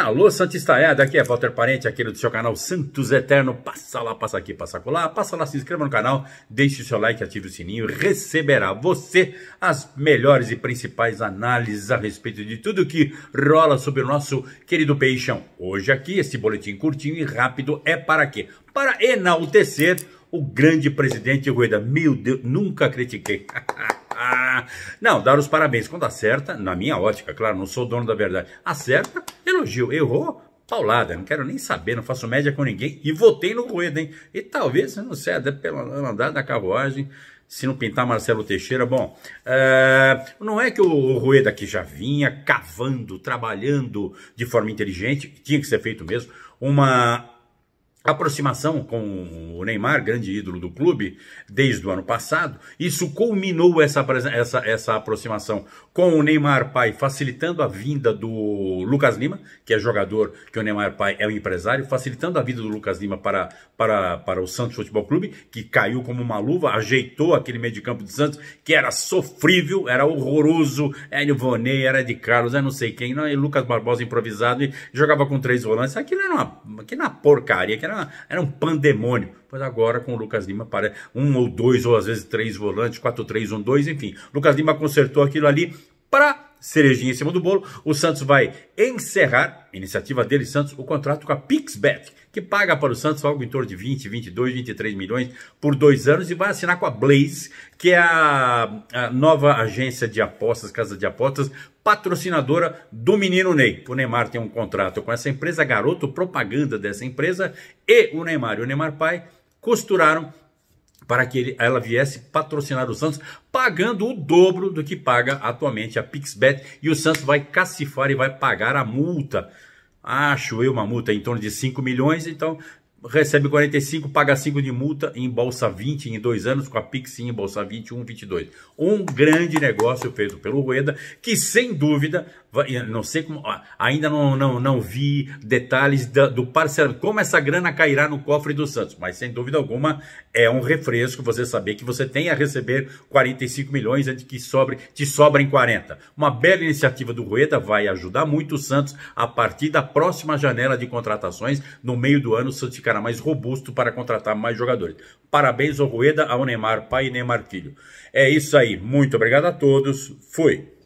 Alô, Santistaiada, aqui é Walter Parente, aqui do seu canal Santos Eterno. Passa lá, passa aqui, passa lá, passa lá, se inscreva no canal, deixe o seu like, ative o sininho, receberá você as melhores e principais análises a respeito de tudo que rola sobre o nosso querido peixão. Hoje aqui, esse boletim curtinho e rápido é para quê? Para enaltecer o grande presidente Rueda. Meu Deus, nunca critiquei. não, dar os parabéns quando acerta, na minha ótica, claro, não sou dono da verdade. Acerta Gil, Errou? Paulada, não quero nem saber, não faço média com ninguém e votei no Rueda, hein? E talvez, não sei, até pelo andar da carruagem, se não pintar Marcelo Teixeira, bom, é, não é que o Rueda que já vinha cavando, trabalhando de forma inteligente, tinha que ser feito mesmo, uma aproximação com o Neymar, grande ídolo do clube, desde o ano passado, isso culminou essa, essa, essa aproximação com o Neymar Pai, facilitando a vinda do Lucas Lima, que é jogador que o Neymar Pai é um empresário, facilitando a vinda do Lucas Lima para, para, para o Santos Futebol Clube, que caiu como uma luva, ajeitou aquele meio de campo do Santos, que era sofrível, era horroroso, era Ivonei, era de Carlos, era é não sei quem, não, e Lucas Barbosa improvisado, e jogava com três volantes, aquilo era uma, aquilo era uma porcaria, que era, era um pandemônio. Pois agora com o Lucas Lima parece um ou dois, ou às vezes três volantes, quatro, três, um, dois, enfim. Lucas Lima consertou aquilo ali para cerejinha em cima do bolo, o Santos vai encerrar, iniciativa dele Santos, o contrato com a Pixbet, que paga para o Santos algo em torno de 20, 22, 23 milhões por dois anos e vai assinar com a Blaze, que é a, a nova agência de apostas, casa de apostas, patrocinadora do menino Ney. O Neymar tem um contrato com essa empresa, garoto propaganda dessa empresa, e o Neymar e o Neymar pai costuraram para que ele, ela viesse patrocinar o Santos, pagando o dobro do que paga atualmente a Pixbet. E o Santos vai cacifar e vai pagar a multa. Acho eu uma multa em torno de 5 milhões, então recebe 45, paga 5 de multa, em bolsa 20 em dois anos, com a Pix bolsa 21, 22. Um grande negócio feito pelo Rueda, que sem dúvida não sei como, ainda não, não, não vi detalhes do parcelamento, como essa grana cairá no cofre do Santos, mas sem dúvida alguma é um refresco você saber que você tem a receber 45 milhões antes né, que sobre, te sobrem 40. Uma bela iniciativa do Rueda vai ajudar muito o Santos a partir da próxima janela de contratações, no meio do ano o Santos ficará mais robusto para contratar mais jogadores. Parabéns ao Rueda, ao Neymar pai e Neymar filho. É isso aí, muito obrigado a todos, fui!